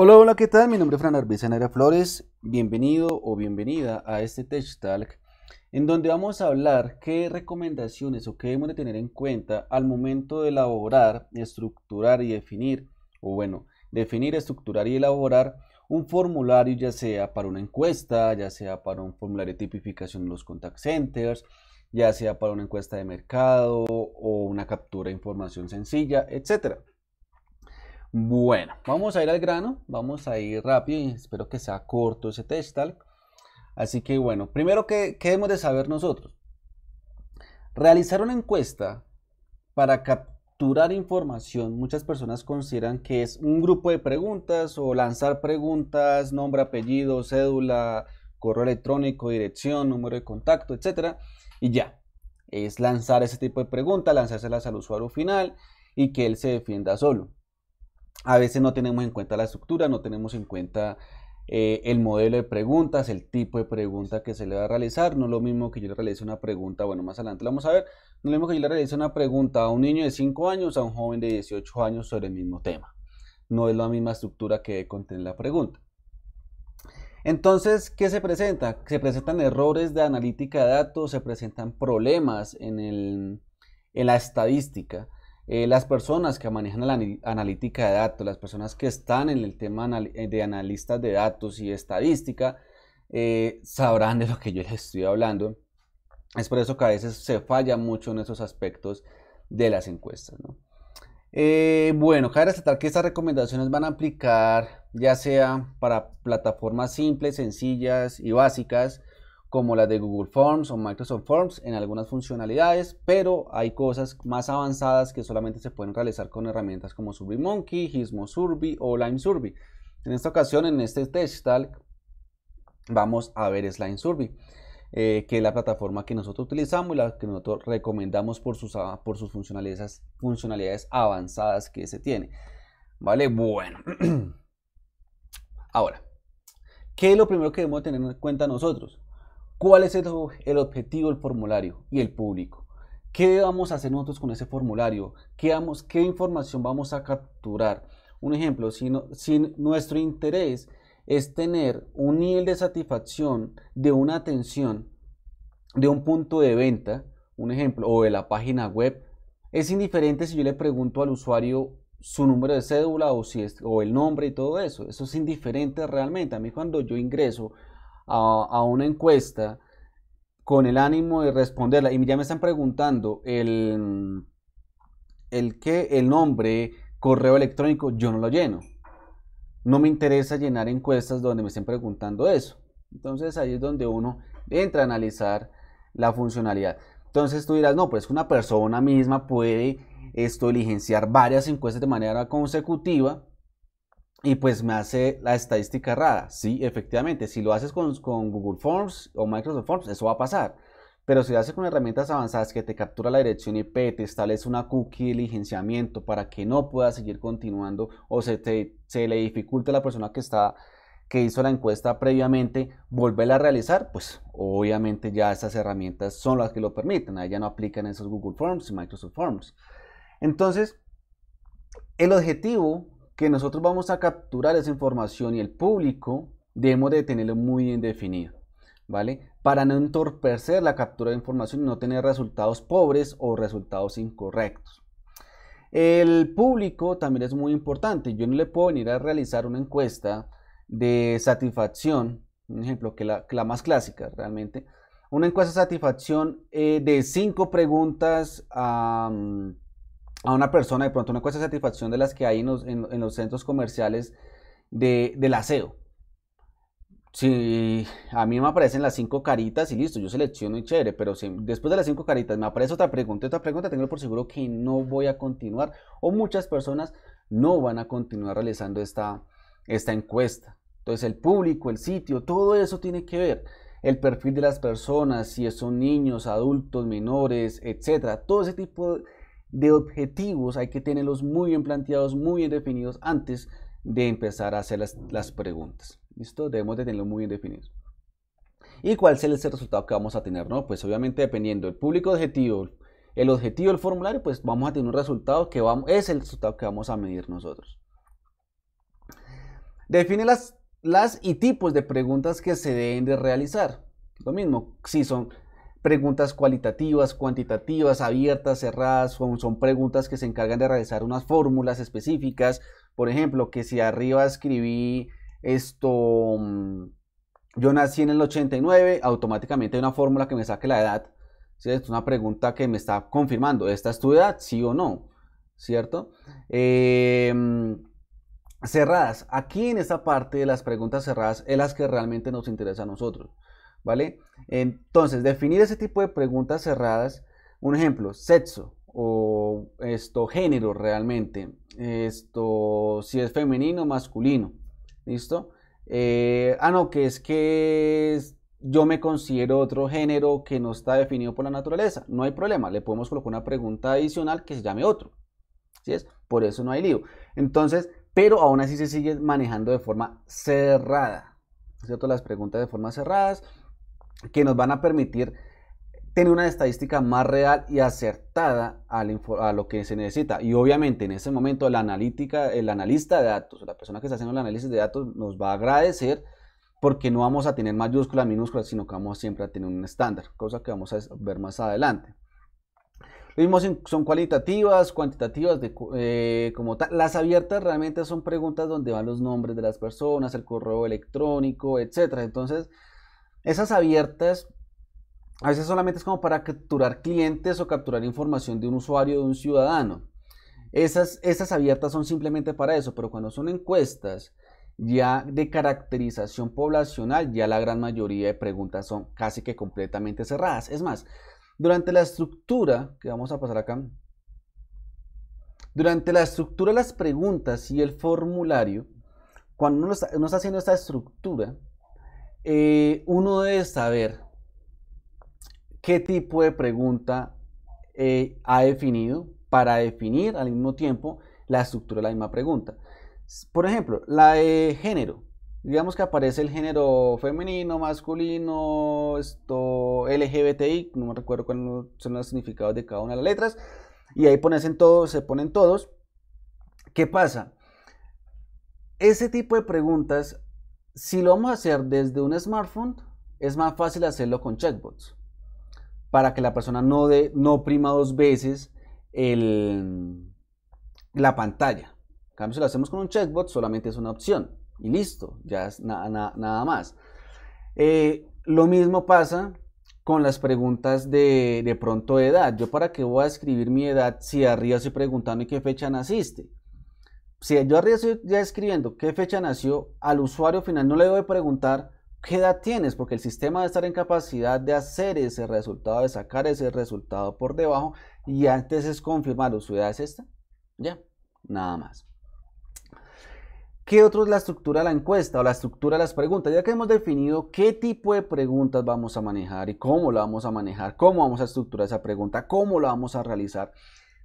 Hola, hola, ¿qué tal? Mi nombre es Fran Arbesanera Flores. Bienvenido o bienvenida a este Tech Talk, en donde vamos a hablar qué recomendaciones o qué debemos de tener en cuenta al momento de elaborar, estructurar y definir, o bueno, definir, estructurar y elaborar un formulario, ya sea para una encuesta, ya sea para un formulario de tipificación de los contact centers, ya sea para una encuesta de mercado o una captura de información sencilla, etcétera. Bueno, vamos a ir al grano, vamos a ir rápido y espero que sea corto ese test Así que bueno, primero que qué hemos de saber nosotros. Realizar una encuesta para capturar información, muchas personas consideran que es un grupo de preguntas o lanzar preguntas, nombre, apellido, cédula, correo electrónico, dirección, número de contacto, etc. y ya. Es lanzar ese tipo de preguntas, lanzárselas al usuario final y que él se defienda solo a veces no tenemos en cuenta la estructura, no tenemos en cuenta eh, el modelo de preguntas, el tipo de pregunta que se le va a realizar. No es lo mismo que yo le realice una pregunta, bueno, más adelante lo vamos a ver. No es lo mismo que yo le realice una pregunta a un niño de 5 años, a un joven de 18 años sobre el mismo tema. No es la misma estructura que contiene la pregunta. Entonces, ¿qué se presenta? Se presentan errores de analítica de datos, se presentan problemas en, en la estadística eh, las personas que manejan la analítica de datos, las personas que están en el tema eh, de analistas de datos y estadística, eh, sabrán de lo que yo les estoy hablando. Es por eso que a veces se falla mucho en esos aspectos de las encuestas. bueno, cabe resaltar que estas recomendaciones van a aplicar ya sea para plataformas simples, sencillas y básicas, como las de Google Forms o Microsoft Forms en algunas funcionalidades, pero hay cosas más avanzadas que solamente se pueden realizar con herramientas como SurveyMonkey, Gizmo Survey o Lime Survey. En esta ocasión, en este test talk, vamos a ver Slime Survey. Eh, que es la plataforma que nosotros utilizamos y la que nosotros recomendamos por sus, ah, por sus funcionalidades, funcionalidades avanzadas que se tiene. Vale, bueno. Ahora, ¿qué es lo primero que debemos tener en cuenta nosotros? ¿Cuál es el, objetivo del formulario y el público? ¿Qué vamos a hacer nosotros con ese formulario? ¿Qué, qué información vamos a capturar? Un ejemplo, si, nuestro interés es tener un nivel de satisfacción de una atención, de un punto de venta, un ejemplo, o de la página web, es indiferente si yo le pregunto al usuario su número de cédula o, si o el nombre y todo eso. Eso es indiferente realmente. A mí cuando yo ingreso a, una encuesta con el ánimo de responderla. Y ya me están preguntando el, el qué, el nombre, correo electrónico, yo no lo lleno. No me interesa llenar encuestas donde me estén preguntando eso. Entonces ahí es donde uno entra a analizar la funcionalidad. Entonces tú dirás, no, pues una persona misma puede esto diligenciar varias encuestas de manera consecutiva y pues me hace la estadística rara. Sí, efectivamente, si lo haces con, Google Forms o Microsoft Forms, eso va a pasar. Pero si lo haces con herramientas avanzadas que te captura la dirección IP, te establece una cookie de licenciamiento para que no puedas seguir continuando o se, te, se le dificulte a la persona que, está, que hizo la encuesta previamente volverla a realizar, pues obviamente ya esas herramientas son las que lo permiten. Ahí ya no aplican esos Google Forms y Microsoft Forms. Entonces, el objetivo que nosotros vamos a capturar esa información y el público debemos de tenerlo muy bien definido, ¿vale? Para no entorpecer la captura de información y no tener resultados pobres o resultados incorrectos. El público también es muy importante. Yo no le puedo venir a realizar una encuesta de satisfacción, un ejemplo que la, la más clásica realmente, una encuesta de satisfacción eh, de cinco preguntas a a una persona de pronto una cuesta de satisfacción de las que hay en los, centros comerciales de, del aseo. Si a mí me aparecen las cinco caritas y listo, yo selecciono y chévere, pero si después de las cinco caritas me aparece otra pregunta otra pregunta, tengo por seguro que no voy a continuar o muchas personas no van a continuar realizando esta, esta encuesta. Entonces el público, el sitio, todo eso tiene que ver el perfil de las personas, si son niños, adultos, menores, etcétera. Todo ese tipo de de objetivos hay que tenerlos muy bien planteados, muy bien definidos antes de empezar a hacer las, preguntas. ¿Listo? Debemos de tenerlo muy bien definido. ¿Y cuál es el resultado que vamos a tener? ¿no? Pues obviamente dependiendo del público objetivo, el objetivo del formulario, pues vamos a tener un resultado que vamos, es el resultado que vamos a medir nosotros. Define las, las y tipos de preguntas que se deben de realizar. Lo mismo, si son preguntas cualitativas, cuantitativas, abiertas, cerradas, son, preguntas que se encargan de realizar unas fórmulas específicas. Por ejemplo, que si arriba escribí esto, mm, yo nací en el 89, automáticamente hay una fórmula que me saque la edad. Es es Una pregunta que me está confirmando, ¿esta es tu edad? Sí o no, ¿cierto? Em, cerradas. Aquí en esta parte de las preguntas cerradas es las que realmente nos interesa a nosotros. ¿vale? Entonces, definir ese tipo de preguntas cerradas, un ejemplo, sexo o esto, género realmente, esto, si es femenino o masculino, ¿listo? Eh, ah, no, que es que yo me considero otro género que no está definido por la naturaleza, no hay problema, le podemos colocar una pregunta adicional que se llame otro, ¿sí es? Por eso no hay lío. Entonces, pero aún así se sigue manejando de forma cerrada, ¿cierto? Las preguntas de forma cerradas que nos van a permitir tener una estadística más real y acertada a lo que se necesita. Y obviamente en ese momento la analítica, el analista de datos, la persona que está haciendo el análisis de datos nos va a agradecer porque no vamos a tener mayúsculas, minúsculas, sino que vamos siempre a tener un estándar, cosa que vamos a ver más adelante. Lo mismo son cualitativas, cuantitativas, eh, como tal. Las abiertas realmente son preguntas donde van los nombres de las personas, el correo electrónico, etcétera. Entonces, esas abiertas a veces solamente es como para capturar clientes o capturar información de un usuario o de un ciudadano. Esas, abiertas son simplemente para eso, pero cuando son encuestas ya de caracterización poblacional, ya la gran mayoría de preguntas son casi que completamente cerradas. Es más, durante la estructura, que vamos a pasar acá, durante la estructura, de las preguntas y el formulario, cuando nos uno está haciendo esta estructura, eh, uno debe saber qué tipo de pregunta eh, ha definido para definir al mismo tiempo la estructura de la misma pregunta. Por ejemplo, la de género. Digamos que aparece el género femenino, masculino, esto, LGBTI, no me recuerdo cuáles son los significados de cada una de las letras, y ahí todos, se ponen todos. ¿Qué pasa? Ese tipo de preguntas si lo vamos a hacer desde un smartphone, es más fácil hacerlo con checkbots para que la persona no, de, no prima dos veces la pantalla. En cambio, si lo hacemos con un checkbot, solamente es una opción y listo, ya es nada más. Eh, lo mismo pasa con las preguntas de, de pronto edad. Yo para qué voy a escribir mi edad si arriba estoy preguntando en qué fecha naciste si yo arriba estoy ya escribiendo qué fecha nació, al usuario final no le a preguntar qué edad tienes, porque el sistema debe estar en capacidad de hacer ese resultado, de sacar ese resultado por debajo y antes es confirmar, ¿su edad es esta? Ya, nada más. ¿Qué otro es la estructura de la encuesta o la estructura de las preguntas? Ya que hemos definido qué tipo de preguntas vamos a manejar y cómo la vamos a manejar, cómo vamos a estructurar esa pregunta, cómo la vamos a realizar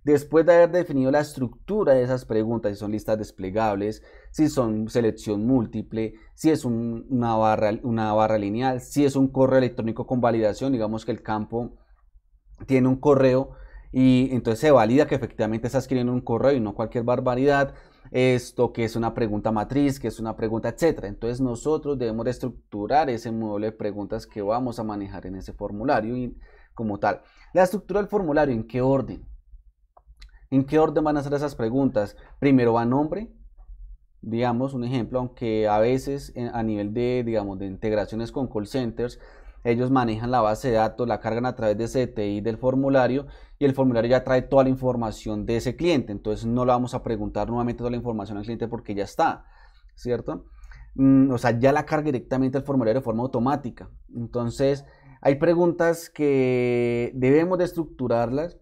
después de haber definido la estructura de esas preguntas, si son listas desplegables, si son selección múltiple, si es una, barra, lineal, si es un correo electrónico con validación, digamos que el campo tiene un correo y entonces se valida que efectivamente está escribiendo un correo y no cualquier barbaridad, esto que es una pregunta matriz, que es una pregunta, etcétera. Entonces nosotros debemos estructurar ese módulo de preguntas que vamos a manejar en ese formulario y como tal. La estructura del formulario, ¿en qué orden? ¿En qué orden van a hacer esas preguntas? Primero va nombre, digamos, un ejemplo, aunque a veces eh, a nivel de, digamos, de integraciones con call centers, ellos manejan la base de datos, la cargan a través de CTI del formulario y el formulario ya trae toda la información de ese cliente. Entonces no le vamos a preguntar nuevamente toda la información al cliente porque ya está, ¿cierto? Mm, o sea, ya la carga directamente al formulario de forma automática. Entonces hay preguntas que debemos de estructurarlas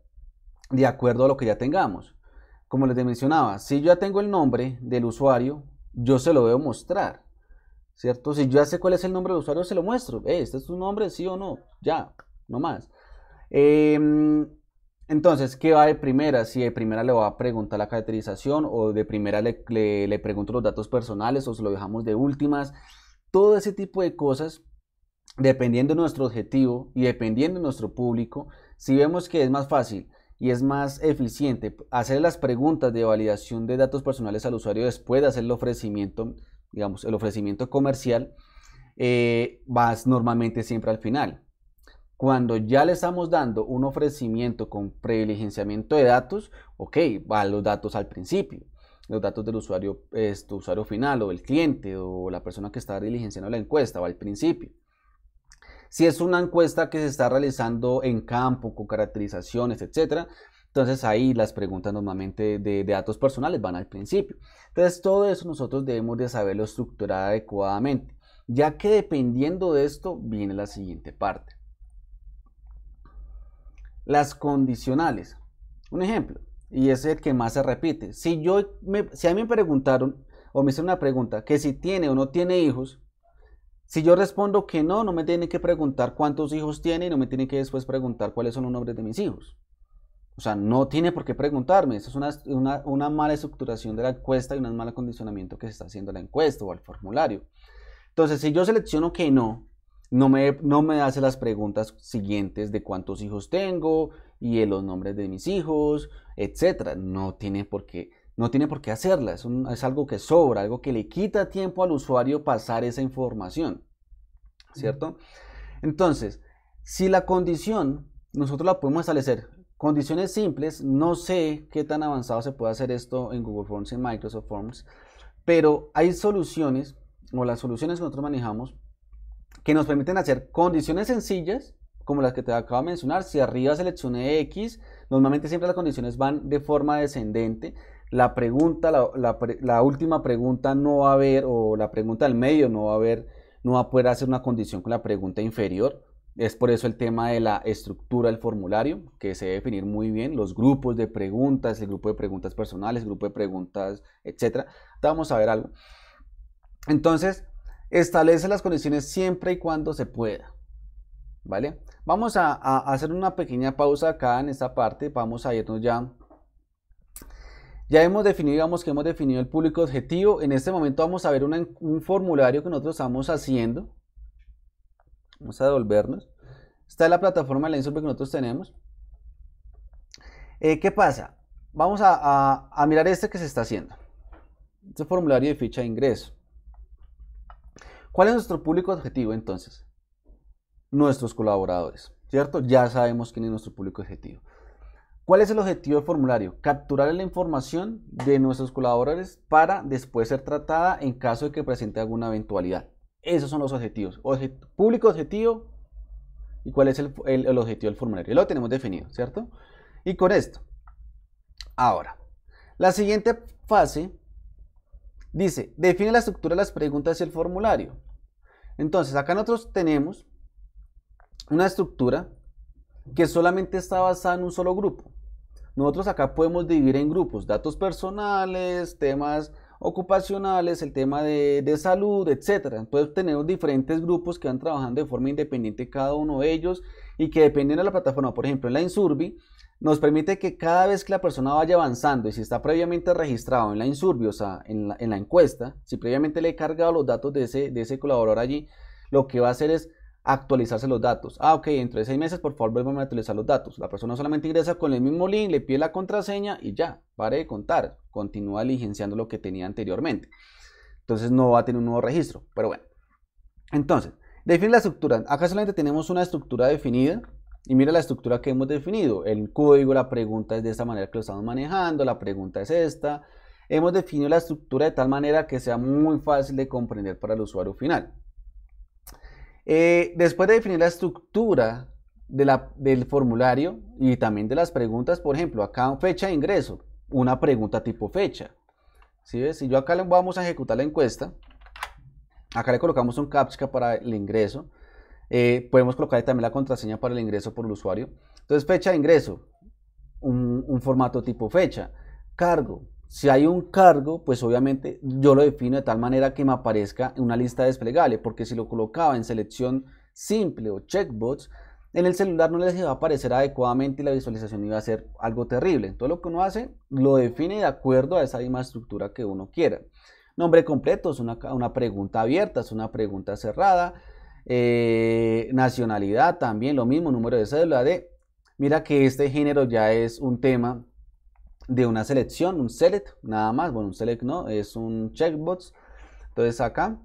de acuerdo a lo que ya tengamos. Como les mencionaba, si yo ya tengo el nombre del usuario, yo se lo debo mostrar. ¿Cierto? Si yo ya sé cuál es el nombre del usuario, se lo muestro. ¿Este es tu nombre? ¿Sí o no? Ya, no más. Em, entonces, ¿qué va de primera? Si de primera le va a preguntar la caracterización o de primera le, le, le pregunto los datos personales o se lo dejamos de últimas. Todo ese tipo de cosas dependiendo de nuestro objetivo y dependiendo de nuestro público, si vemos que es más fácil y es más eficiente hacer las preguntas de validación de datos personales al usuario después de hacer el ofrecimiento, digamos, el ofrecimiento comercial, eh, vas normalmente siempre al final. Cuando ya le estamos dando un ofrecimiento con privilegiamiento de datos, ok, va los datos al principio los datos del usuario, este, usuario final o el cliente o la persona que está diligenciando la encuesta va al principio. Si es una encuesta que se está realizando en campo, con caracterizaciones, etcétera, entonces ahí las preguntas normalmente de, datos personales van al principio. Entonces todo eso nosotros debemos de saberlo estructurar adecuadamente, ya que dependiendo de esto viene la siguiente parte. Las condicionales. Un ejemplo, y es el que más se repite. Si, yo me, si a mí me preguntaron o me hicieron una pregunta que si tiene o no tiene hijos, si yo respondo que no, no me tiene que preguntar cuántos hijos tiene y no me tiene que después preguntar cuáles son los nombres de mis hijos. O sea, no tiene por qué preguntarme. Esa es una, mala estructuración de la encuesta y un mal acondicionamiento que se está haciendo a la encuesta o al formulario. Entonces, si yo selecciono que no, no me, no me hace las preguntas siguientes de cuántos hijos tengo y de los nombres de mis hijos, etc. No tiene por qué no tiene por qué hacerla, es, es algo que sobra, algo que le quita tiempo al usuario pasar esa información, ¿cierto? Entonces, si la condición, nosotros la podemos establecer, condiciones simples, no sé qué tan avanzado se puede hacer esto en Google Forms, en Microsoft Forms, pero hay soluciones, o las soluciones que nosotros manejamos, que nos permiten hacer condiciones sencillas, como las que te acabo de mencionar, si arriba seleccioné X, normalmente siempre las condiciones van de forma descendente, la pregunta, la, última pregunta no va a haber, o la pregunta del medio no va a haber, no va a poder hacer una condición con la pregunta inferior. Es por eso el tema de la estructura del formulario, que se debe definir muy bien, los grupos de preguntas, el grupo de preguntas personales, el grupo de preguntas, etc. Vamos a ver algo. Entonces, establece las condiciones siempre y cuando se pueda. ¿Vale? Vamos a, a hacer una pequeña pausa acá en esta parte, vamos a irnos ya ya hemos definido, digamos que hemos definido el público objetivo. En este momento vamos a ver un formulario que nosotros estamos haciendo. Vamos a devolvernos. está es la plataforma de la que nosotros tenemos. Eh, ¿Qué pasa? Vamos a, a, mirar este que se está haciendo. Este formulario de ficha de ingreso. ¿Cuál es nuestro público objetivo entonces? Nuestros colaboradores, ¿cierto? Ya sabemos quién es nuestro público objetivo. ¿Cuál es el objetivo del formulario? Capturar la información de nuestros colaboradores para después ser tratada en caso de que presente alguna eventualidad. Esos son los objetivos. público objetivo y cuál es el, objetivo del formulario. Lo tenemos definido, ¿cierto? Y con esto. Ahora, la siguiente fase dice, define la estructura de las preguntas y el formulario. Entonces, acá nosotros tenemos una estructura que solamente está basada en un solo grupo. Nosotros acá podemos dividir en grupos, datos personales, temas ocupacionales, el tema de, salud, etcétera. Entonces tenemos diferentes grupos que van trabajando de forma independiente cada uno de ellos y que dependen de la plataforma. Por ejemplo, en la Insurbi nos permite que cada vez que la persona vaya avanzando y si está previamente registrado en la Insurbi, o sea, en la, encuesta, si previamente le he cargado los datos de ese, de ese colaborador allí, lo que va a hacer es actualizarse los datos. Ah, ok, dentro de seis meses, por favor, vuelvan a actualizar los datos. La persona solamente ingresa con el mismo link, le pide la contraseña y ya, pare de contar. Continúa diligenciando lo que tenía anteriormente. Entonces no va a tener un nuevo registro, pero bueno. Entonces, define la estructura. Acá solamente tenemos una estructura definida. Y mira la estructura que hemos definido. El código, la pregunta es de esta manera que lo estamos manejando, la pregunta es esta. Hemos definido la estructura de tal manera que sea muy fácil de comprender para el usuario final. Eh, después de definir la estructura del formulario y también de las preguntas, por ejemplo, acá fecha de ingreso, una pregunta tipo fecha. Si Si yo acá le vamos a ejecutar la encuesta, acá le colocamos un CAPTCHA para el ingreso, eh, podemos colocar también la contraseña para el ingreso por el usuario. Entonces, fecha de ingreso, un formato tipo fecha, cargo, si hay un cargo, pues obviamente yo lo defino de tal manera que me aparezca en una lista desplegable, porque si lo colocaba en selección simple o checkbox, en el celular no les iba a aparecer adecuadamente y la visualización iba a ser algo terrible. Entonces lo que uno hace, lo define de acuerdo a esa misma estructura que uno quiera. Nombre completo es una, pregunta abierta, es una pregunta cerrada. Eh, nacionalidad también, lo mismo, número de cédula de... Mira que este género ya es un tema de una selección, un select, nada más, bueno, un select no, es un checkbox. Entonces acá,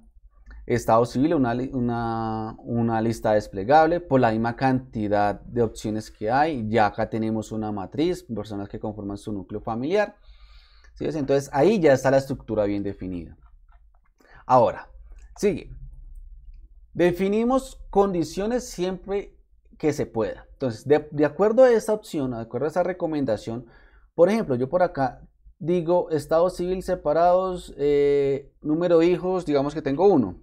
estado civil, una, una lista desplegable por la misma cantidad de opciones que hay. Ya acá tenemos una matriz, personas que conforman su núcleo familiar. ¿sí? Entonces ahí ya está la estructura bien definida. Ahora, sigue. Definimos condiciones siempre que se pueda. Entonces, de, acuerdo a esta opción, de acuerdo a esa recomendación, por ejemplo, yo por acá digo estado civil separados, eh, número de hijos, digamos que tengo uno.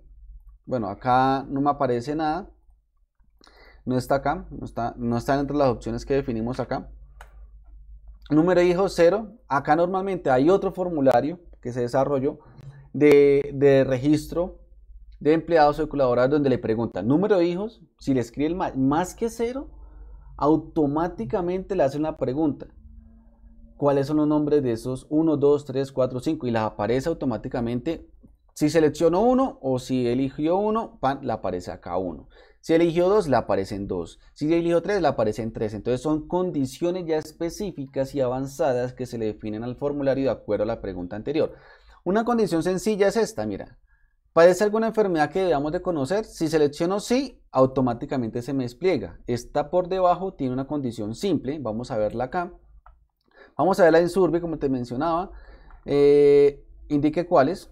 Bueno, acá no me aparece nada. No está acá, no está, no está entre las opciones que definimos acá. Número de hijos, cero. Acá normalmente hay otro formulario que se desarrolló de, registro de empleados o colaboradores donde le preguntan número de hijos, si le escribe más, más que cero, automáticamente le hace una pregunta cuáles son los nombres de esos 1, 2, 3, 4, 5 y las aparece automáticamente. Si selecciono uno o si eligió uno, la aparece acá uno. Si eligió dos, la aparecen dos. Si eligió tres, la aparecen tres. Entonces son condiciones ya específicas y avanzadas que se le definen al formulario de acuerdo a la pregunta anterior. Una condición sencilla es esta, mira. ¿Padece alguna enfermedad que debamos de conocer? Si selecciono sí, automáticamente se me despliega. Esta por debajo, tiene una condición simple, vamos a verla acá. Vamos a ver la insurbe, como te mencionaba. Eh, indique cuáles.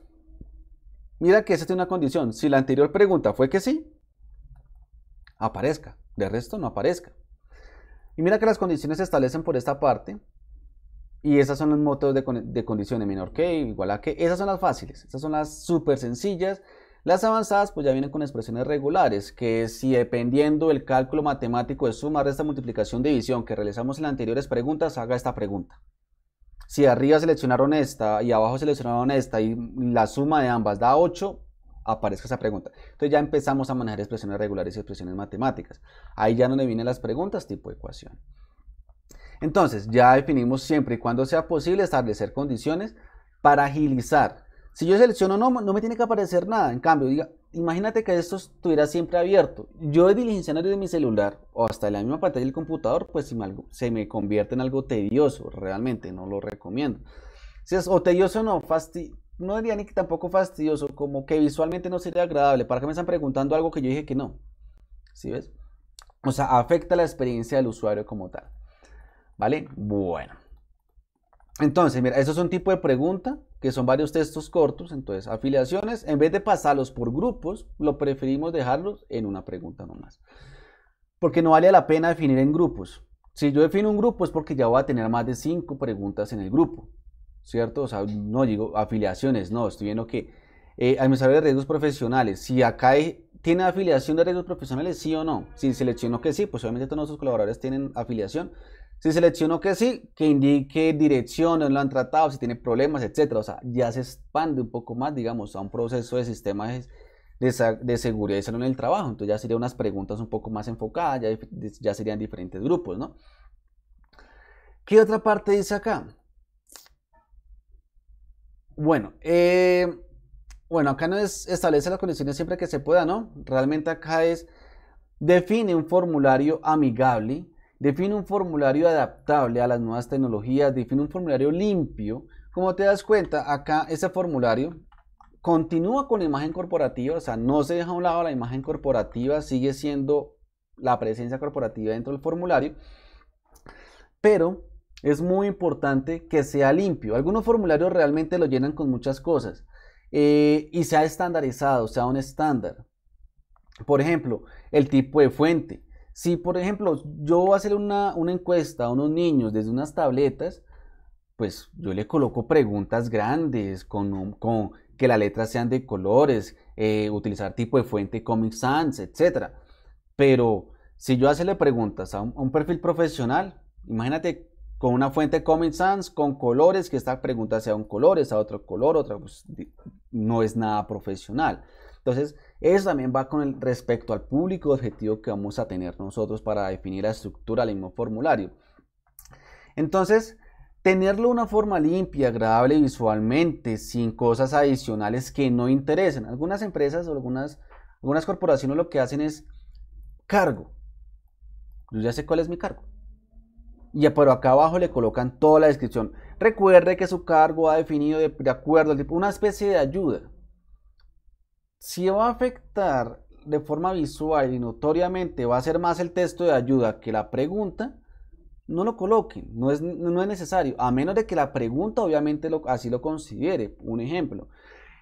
Mira que esta tiene una condición. Si la anterior pregunta fue que sí, aparezca. De resto, no aparezca. Y mira que las condiciones se establecen por esta parte. Y esas son los motos de, de condiciones menor que, igual a que. Esas son las fáciles. Esas son las súper sencillas. Las avanzadas pues ya vienen con expresiones regulares, que si dependiendo del cálculo matemático de suma, resta, multiplicación, división que realizamos en las anteriores preguntas, haga esta pregunta. Si arriba seleccionaron esta y abajo seleccionaron esta y la suma de ambas da 8, aparezca esa pregunta. Entonces ya empezamos a manejar expresiones regulares y expresiones matemáticas. Ahí ya le vienen las preguntas tipo ecuación. Entonces ya definimos siempre y cuando sea posible establecer condiciones para agilizar si yo selecciono no, no me tiene que aparecer nada. En cambio, diga, imagínate que esto estuviera siempre abierto. Yo de diligenciario de mi celular o hasta la misma pantalla del computador, pues si se me convierte en algo tedioso. Realmente no lo recomiendo. Si es o tedioso no, fasti no diría ni que tampoco fastidioso, como que visualmente no sería agradable. ¿Para qué me están preguntando algo que yo dije que no? ¿Sí ves? O sea, afecta la experiencia del usuario como tal. ¿Vale? Bueno. Entonces, mira, eso es un tipo de pregunta que son varios textos cortos, entonces afiliaciones, en vez de pasarlos por grupos, lo preferimos dejarlos en una pregunta nomás. Porque no vale la pena definir en grupos. Si yo defino un grupo es porque ya voy a tener más de cinco preguntas en el grupo, ¿cierto? O sea, no digo afiliaciones, no, estoy viendo que eh, administradores de riesgos profesionales, si acá hay, tiene afiliación de riesgos profesionales, sí o no. Si selecciono que sí, pues obviamente todos nuestros colaboradores tienen afiliación, si selecciono que sí, que indique direcciones, lo han tratado, si tiene problemas, etc. O sea, ya se expande un poco más, digamos, a un proceso de sistemas de, seguridad y salud en el trabajo. Entonces ya serían unas preguntas un poco más enfocadas, ya, serían diferentes grupos, ¿no? ¿Qué otra parte dice acá? Bueno, eh, bueno, acá no es establece las condiciones siempre que se pueda, ¿no? Realmente acá es define un formulario amigable Define un formulario adaptable a las nuevas tecnologías, define un formulario limpio. Como te das cuenta, acá ese formulario continúa con la imagen corporativa, o sea, no se deja a un lado la imagen corporativa, sigue siendo la presencia corporativa dentro del formulario, pero es muy importante que sea limpio. Algunos formularios realmente lo llenan con muchas cosas eh, y sea estandarizado, sea un estándar. Por ejemplo, el tipo de fuente. Si, por ejemplo, yo voy a hacer una, encuesta a unos niños desde unas tabletas, pues yo le coloco preguntas grandes, con, con que las letras sean de colores, eh, utilizar tipo de fuente Comic Sans, etc. Pero si yo hacerle preguntas a un, perfil profesional, imagínate con una fuente Comic Sans, con colores, que esta pregunta sea un color, esa otro color, otra, pues, no es nada profesional. Entonces, eso también va con el, respecto al público objetivo que vamos a tener nosotros para definir la estructura del mismo formulario. Entonces, tenerlo de una forma limpia, agradable visualmente, sin cosas adicionales que no interesen. Algunas empresas o algunas, corporaciones lo que hacen es cargo. Yo ya sé cuál es mi cargo. Y pero acá abajo le colocan toda la descripción. Recuerde que su cargo ha definido de, acuerdo a tipo, una especie de ayuda si va a afectar de forma visual y notoriamente va a ser más el texto de ayuda que la pregunta, no lo coloquen, no es, necesario, a menos de que la pregunta obviamente así lo considere. Un ejemplo,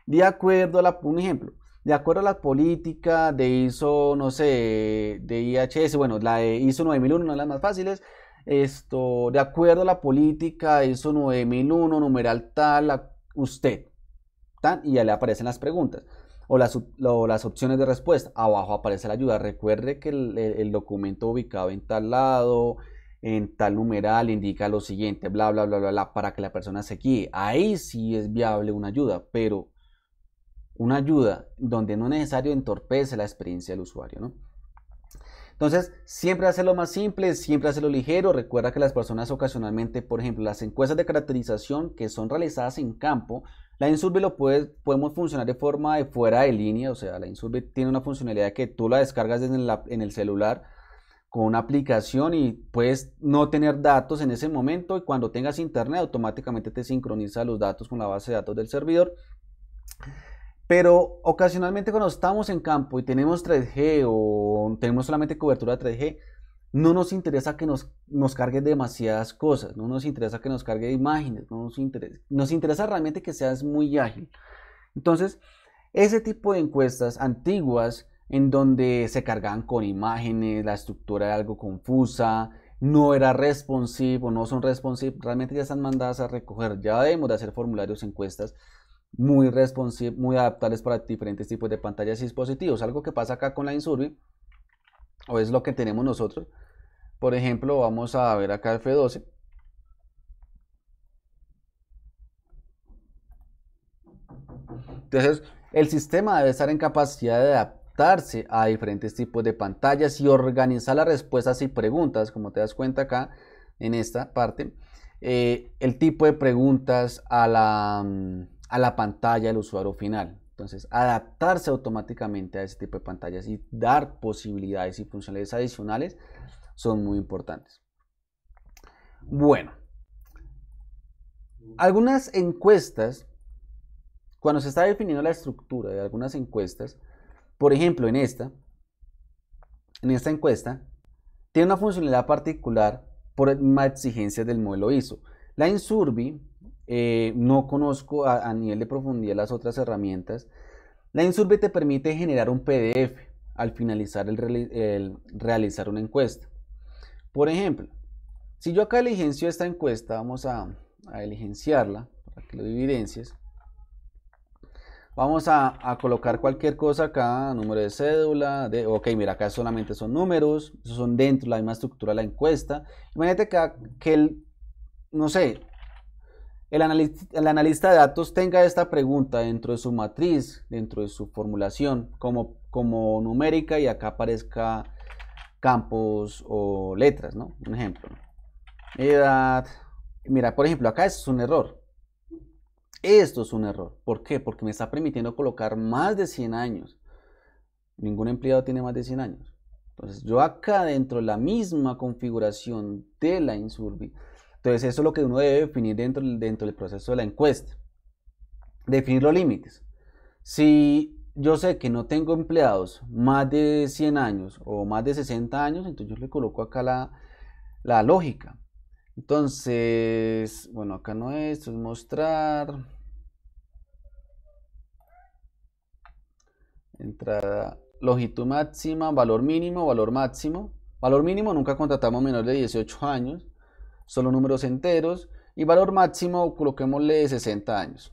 de acuerdo a la, un ejemplo, de acuerdo a la política de ISO, no sé, de IHS, bueno, la de ISO 9001, no de las más fáciles, esto, de acuerdo a la política ISO 9001, numeral tal, usted, y ya le aparecen las preguntas o las, opciones de respuesta. Abajo aparece la ayuda. Recuerde que el, documento ubicado en tal lado, en tal numeral, indica lo siguiente, bla, bla, bla, bla, bla, para que la persona se guíe. Ahí sí es viable una ayuda, pero una ayuda donde no es necesario entorpece la experiencia del usuario, ¿no? Entonces, siempre lo más simple, siempre lo ligero. Recuerda que las personas ocasionalmente, por ejemplo, las encuestas de caracterización que son realizadas en campo, la Insurvey lo puedes, podemos funcionar de forma de fuera de línea, o sea, la Insurvey tiene una funcionalidad que tú la descargas desde en el celular con una aplicación y puedes no tener datos en ese momento y cuando tengas internet automáticamente te sincroniza los datos con la base de datos del servidor. Pero ocasionalmente cuando estamos en campo y tenemos 3G o tenemos solamente cobertura 3G, no nos interesa que nos, nos cargue demasiadas cosas, no nos interesa que nos cargue imágenes, no nos interesa, nos interesa realmente que seas muy ágil. Entonces, ese tipo de encuestas antiguas en donde se cargaban con imágenes, la estructura era algo confusa, no era responsivo, no son responsive, realmente ya están mandadas a recoger, ya debemos de hacer formularios, encuestas muy, muy adaptables para diferentes tipos de pantallas y dispositivos. Algo que pasa acá con la Insurvi o es lo que tenemos nosotros. Por ejemplo, vamos a ver acá F12. Entonces, el sistema debe estar en capacidad de adaptarse a diferentes tipos de pantallas y organizar las respuestas y preguntas, como te das cuenta acá en esta parte. Eh, el tipo de preguntas a la mm, a la pantalla del usuario final. Entonces, adaptarse automáticamente a ese tipo de pantallas y dar posibilidades y funcionalidades adicionales son muy importantes. Bueno, algunas encuestas, cuando se está definiendo la estructura de algunas encuestas, por ejemplo, en esta, en esta encuesta, tiene una funcionalidad particular por más exigencias del modelo ISO. La Insurbi eh, no conozco a, nivel de profundidad las otras herramientas. La insurve te permite generar un PDF al finalizar el, realizar una encuesta. Por ejemplo, si yo acá eligencio esta encuesta, vamos a, a eligenciarla para que lo evidencies. Vamos a, colocar cualquier cosa acá, número de cédula, de, ok, mira, acá solamente son números, esos son dentro, la misma estructura de la encuesta. Imagínate que, que el, no sé, el, analista, de datos tenga esta pregunta dentro de su matriz, dentro de su formulación, como, como numérica y acá aparezca campos o letras, ¿no? Un ejemplo. Edad. Mira, por ejemplo, acá es un error. Esto es un error. ¿Por qué? Porque me está permitiendo colocar más de 100 años. Ningún empleado tiene más de 100 años. Entonces, yo acá dentro de la misma configuración de la Insurbi entonces eso es lo que uno debe definir dentro, del proceso de la encuesta. Definir los límites. Si yo sé que no tengo empleados más de 100 años o más de 60 años, entonces yo le coloco acá la, lógica. Entonces, bueno, acá no es, esto es mostrar. Entrada, longitud máxima, valor mínimo, valor máximo. Valor mínimo nunca contratamos menor de 18 años solo números enteros y valor máximo coloquémosle 60 años.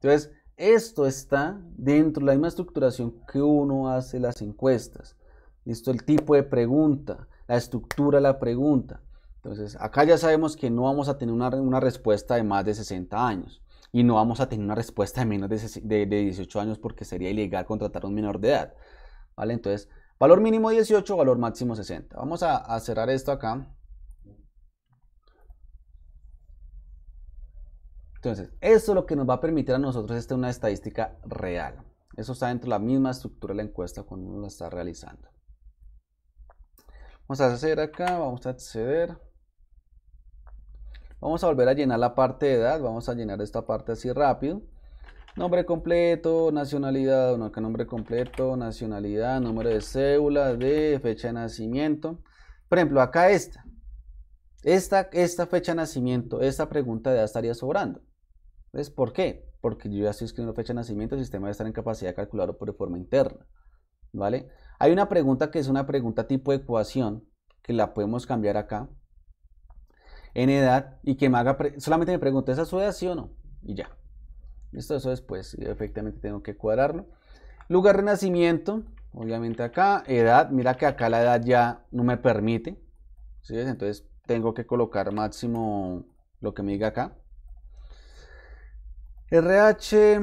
Entonces, esto está dentro de la misma estructuración que uno hace las encuestas. Listo, el tipo de pregunta, la estructura de la pregunta. Entonces, acá ya sabemos que no vamos a tener una, respuesta de más de 60 años y no vamos a tener una respuesta de menos de, de, 18 años porque sería ilegal contratar a un menor de edad. ¿Vale? Entonces, Valor mínimo 18, valor máximo 60. Vamos a, cerrar esto acá. Entonces, eso es lo que nos va a permitir a nosotros este una estadística real. Eso está dentro de la misma estructura de la encuesta cuando uno la está realizando. Vamos a hacer acá, vamos a acceder. Vamos a volver a llenar la parte de edad, vamos a llenar esta parte así rápido. Nombre completo, nacionalidad, acá nombre completo, nacionalidad, número de cédula, de fecha de nacimiento. Por ejemplo, acá esta. Esta, esta fecha de nacimiento, esta pregunta edad estaría sobrando. ¿Ves por qué? Porque yo ya estoy escribiendo fecha de nacimiento, el sistema debe estar en capacidad de calcularlo por forma interna. ¿Vale? Hay una pregunta que es una pregunta tipo ecuación, que la podemos cambiar acá, en edad, y que me haga, solamente me pregunte, ¿esa su edad sí o no? Y ya esto eso después, efectivamente tengo que cuadrarlo. Lugar de nacimiento, obviamente acá. Edad, mira que acá la edad ya no me permite. Entonces tengo que colocar máximo lo que me diga acá. RH,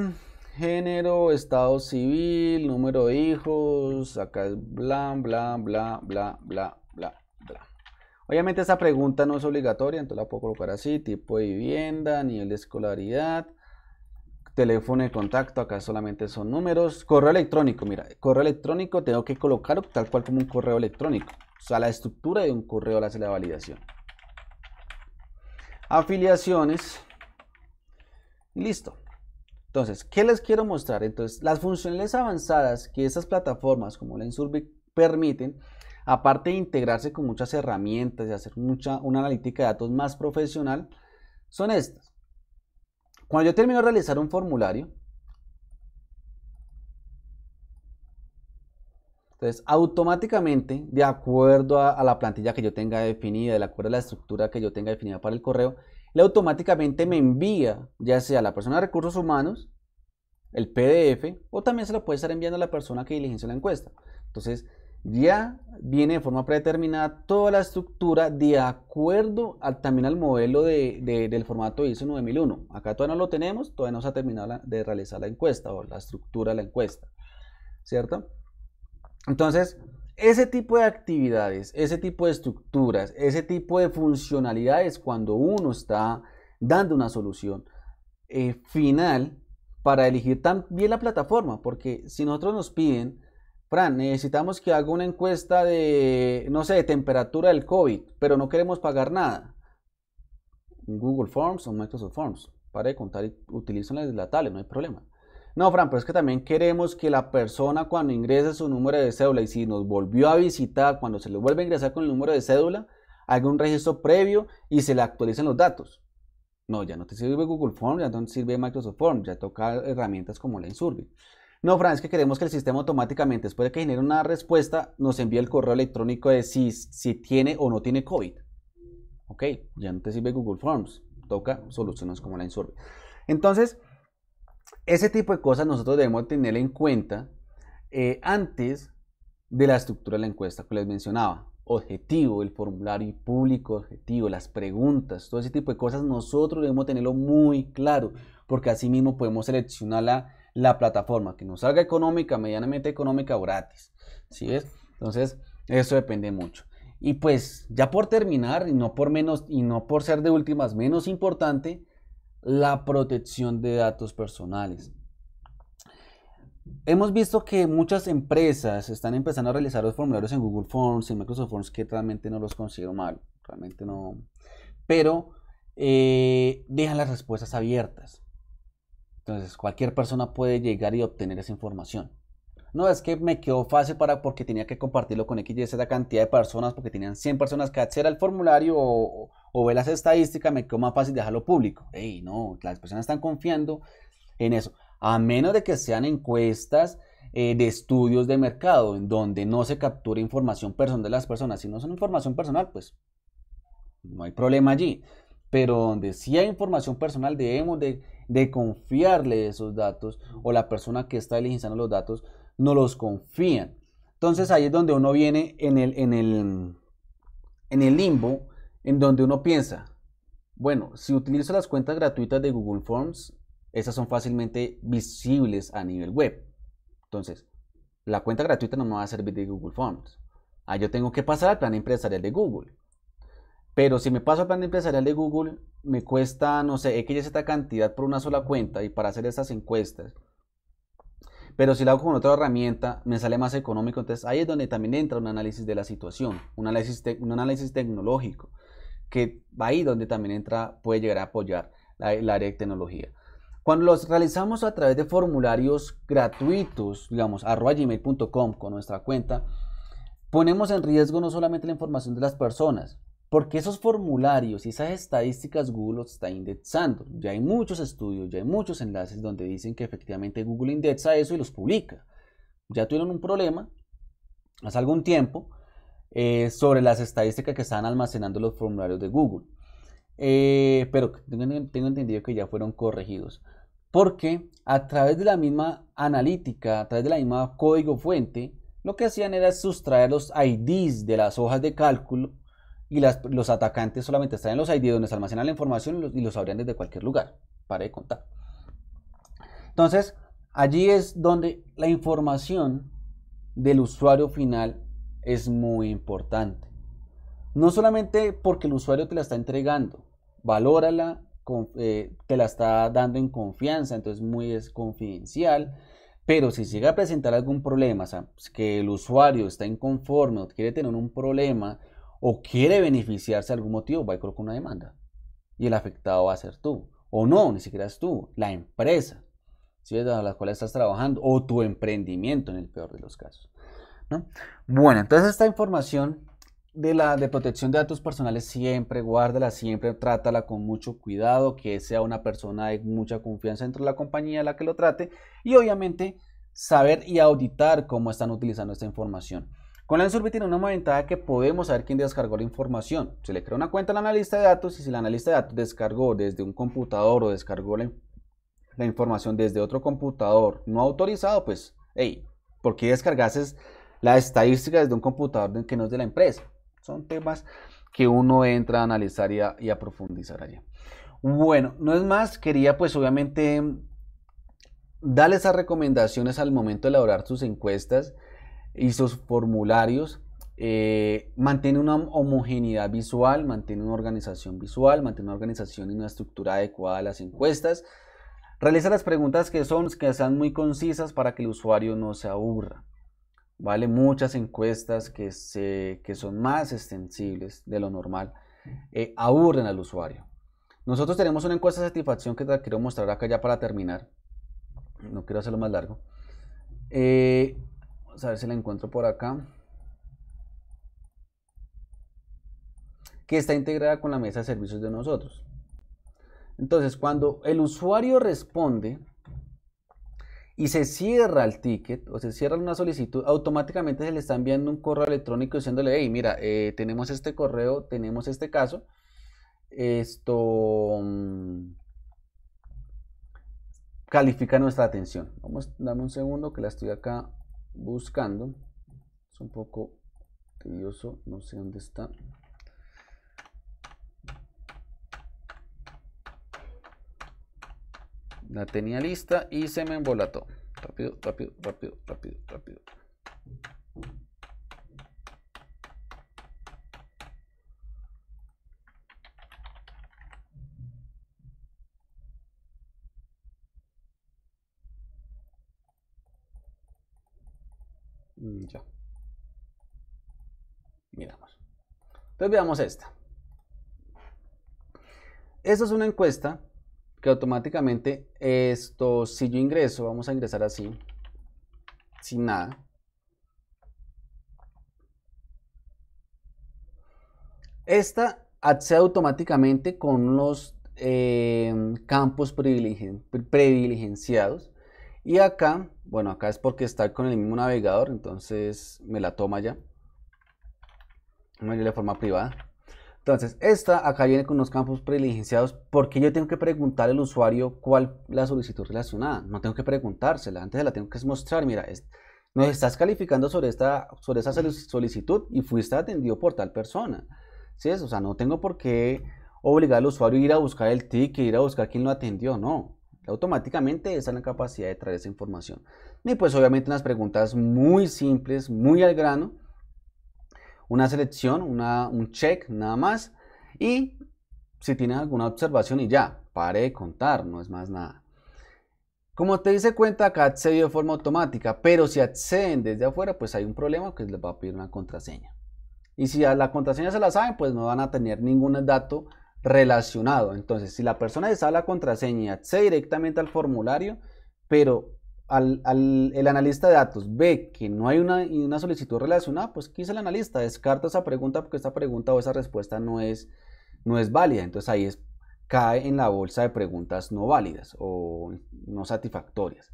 género, estado civil, número de hijos, acá es bla, bla, bla, bla, bla, bla, Obviamente esa pregunta no es obligatoria, entonces la puedo colocar así, tipo de vivienda, nivel de escolaridad, teléfono de contacto, acá solamente son números, correo electrónico, mira, correo electrónico tengo que colocar tal cual como un correo electrónico, o sea, la estructura de un correo la hace la validación. Afiliaciones, listo. Entonces, ¿qué les quiero mostrar? Entonces, las funcionalidades avanzadas que estas plataformas como la permiten, aparte de integrarse con muchas herramientas y hacer mucha, una analítica de datos más profesional, son estas. Cuando yo termino de realizar un formulario, entonces automáticamente, de acuerdo a, la plantilla que yo tenga definida, de acuerdo a la estructura que yo tenga definida para el correo, le automáticamente me envía, ya sea a la persona de recursos humanos, el PDF, o también se lo puede estar enviando a la persona que diligencia la encuesta. Entonces, ya viene de forma predeterminada toda la estructura de acuerdo también al modelo del formato ISO 9001. Acá todavía no lo tenemos, todavía no se ha terminado de realizar la encuesta o la estructura de la encuesta, ¿cierto? Entonces, ese tipo de actividades, ese tipo de estructuras, ese tipo de funcionalidades cuando uno está dando una solución eh, final para elegir también la plataforma, porque si nosotros nos piden Fran, necesitamos que haga una encuesta de, no sé, de temperatura del COVID, pero no queremos pagar nada. Google Forms o Microsoft Forms. Para de contar y utilizan la tablet, no hay problema. No, Fran, pero es que también queremos que la persona cuando ingrese su número de cédula y si nos volvió a visitar, cuando se le vuelve a ingresar con el número de cédula, haga un registro previo y se le actualicen los datos. No, ya no te sirve Google Forms, ya no te sirve Microsoft Forms, ya toca herramientas como la Insurbi. No, Fran, es que queremos que el sistema automáticamente, después de que genere una respuesta, nos envíe el correo electrónico de si, si tiene o no tiene COVID. Ok, ya no te sirve Google Forms. Toca soluciones como la Insurbe. Entonces, ese tipo de cosas nosotros debemos tener en cuenta eh, antes de la estructura de la encuesta que les mencionaba. Objetivo, el formulario público objetivo, las preguntas, todo ese tipo de cosas nosotros debemos tenerlo muy claro, porque así mismo podemos seleccionarla la plataforma, que nos salga económica, medianamente económica o gratis. ¿Sí ves? Entonces, eso depende mucho. Y pues, ya por terminar, y no por menos, y no por ser de últimas, menos importante, la protección de datos personales. Hemos visto que muchas empresas están empezando a realizar los formularios en Google Forms, en Microsoft Forms, que realmente no los considero mal, realmente no. Pero eh, dejan las respuestas abiertas. Entonces, cualquier persona puede llegar y obtener esa información. No, es que me quedó fácil para, porque tenía que compartirlo con X, Y, esa cantidad de personas, porque tenían 100 personas que acceder el formulario o, o ver las estadísticas, me quedó más fácil dejarlo público. Ey, no, las personas están confiando en eso. A menos de que sean encuestas eh, de estudios de mercado, en donde no se captura información personal de las personas. Si no son información personal, pues no hay problema allí. Pero donde sí hay información personal, debemos de de confiarle esos datos o la persona que está diligenciando los datos no los confían. Entonces ahí es donde uno viene en el, en en el limbo, en donde uno piensa, bueno, si utilizo las cuentas gratuitas de Google Forms, esas son fácilmente visibles a nivel web. Entonces, la cuenta gratuita no me va a servir de Google Forms. Ah, yo tengo que pasar al plan empresarial de Google. Pero si me paso al plan empresarial de Google, me cuesta, no sé, X, Z cantidad por una sola cuenta y para hacer esas encuestas. Pero si lo hago con otra herramienta, me sale más económico. Entonces ahí es donde también entra un análisis de la situación, un análisis, un análisis tecnológico, que ahí donde también entra, puede llegar a apoyar la, área de tecnología. Cuando los realizamos a través de formularios gratuitos, digamos, arroba gmail.com con nuestra cuenta, ponemos en riesgo no solamente la información de las personas, porque esos formularios y esas estadísticas Google los está indexando. Ya hay muchos estudios, ya hay muchos enlaces donde dicen que efectivamente Google indexa eso y los publica. Ya tuvieron un problema hace algún tiempo eh, sobre las estadísticas que estaban almacenando los formularios de Google. Eh, pero tengo, tengo entendido que ya fueron corregidos. Porque a través de la misma analítica, a través de la misma código fuente, lo que hacían era sustraer los IDs de las hojas de cálculo y los atacantes solamente están en los ID donde se almacena la información y los, sabrían desde cualquier lugar. Para de contar. Entonces, allí es donde la información del usuario final es muy importante. No solamente porque el usuario te la está entregando, valórala, eh, te la está dando en confianza, entonces muy es confidencial. Pero si llega a presentar algún problema, o sea, pues que el usuario está inconforme o quiere tener un problema o quiere beneficiarse de algún motivo, va y coloca una demanda. Y el afectado va a ser tú. O no, ni siquiera es tú, la empresa, es a la cual estás trabajando, o tu emprendimiento en el peor de los casos. Bueno, entonces esta información de la de protección de datos personales siempre guárdala, siempre trátala con mucho cuidado, que sea una persona de mucha confianza dentro de la compañía la que lo trate y obviamente saber y auditar cómo están utilizando esta información. Con la tiene una ventaja que podemos saber quién descargó la información. Se le crea una cuenta al analista de datos y si el analista de datos descargó desde un computador o descargó la, información desde otro computador no autorizado, pues, hey, ¿por qué descargases la estadística desde un computador que no es de la empresa? Son temas que uno entra a analizar y a, profundizar allá. Bueno, no es más, quería pues obviamente darle esas recomendaciones al momento de elaborar sus encuestas y sus formularios. Eh, mantiene una homogeneidad visual, mantiene una organización visual, mantiene una organización y una estructura adecuada a las encuestas. Realiza las preguntas que son, que sean muy concisas para que el usuario no se aburra. Vale, muchas encuestas que, se, son más extensibles de lo normal eh, aburren al usuario. Nosotros tenemos una encuesta de satisfacción que te quiero mostrar acá ya para terminar. No quiero hacerlo más largo. Eh, a ver si la encuentro por acá. Que está integrada con la mesa de servicios de nosotros. Entonces, cuando el usuario responde y se cierra el ticket o se cierra una solicitud, automáticamente se le está enviando un correo electrónico diciéndole, hey, mira, eh, tenemos este correo, tenemos este caso, esto mm, califica nuestra atención. Vamos, dame un segundo que la estoy acá buscando. Es un poco tedioso, no sé dónde está. La tenía lista y se me embolató. Rápido, rápido, rápido, rápido, rápido. Mm, ya. Miramos. Entonces veamos esta. Esta es una encuesta que automáticamente esto, si yo ingreso, vamos a ingresar así, sin nada. Esta accede automáticamente con los eh, campos privilegiados y acá, bueno, acá es porque está con el mismo navegador, entonces me la toma ya. Me de forma privada. Entonces, esta acá viene con unos campos privilegiados porque yo tengo que preguntar al usuario cuál la solicitud relacionada. No tengo que preguntársela, antes de la tengo que mostrar. Mira, nos estás calificando sobre esta, sobre esa solicitud y fuiste atendido por tal persona. ¿Sí es? O sea, no tengo por qué obligar al usuario a ir a buscar el ticket, ir a buscar quién lo atendió, no automáticamente es la capacidad de traer esa información. Y pues obviamente unas preguntas muy simples, muy al grano, una selección, un check nada más y si tienen alguna observación y ya, pare de contar, no es más nada. Como te dice cuenta, acá accedió de forma automática, pero si acceden desde afuera, pues hay un problema que les va a pedir una contraseña. Y si a la contraseña se la saben, pues no van a tener ningún dato relacionado. Entonces, si la persona desea la contraseña, accede directamente al formulario, pero al, el analista de datos ve que no hay una, solicitud relacionada, pues quizá el analista descarta esa pregunta porque esa pregunta o esa respuesta no es, no es válida. Entonces ahí es, cae en la bolsa de preguntas no válidas o no satisfactorias.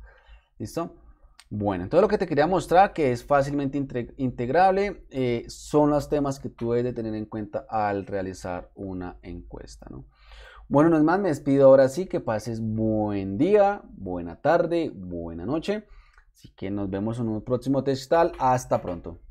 ¿Listo? Bueno, entonces lo que te quería mostrar que es fácilmente integrable eh, son los temas que tú debes de tener en cuenta al realizar una encuesta. Bueno, no es más, me despido ahora sí, que pases buen día, buena tarde, buena noche. Así que nos vemos en un próximo testal. Hasta pronto.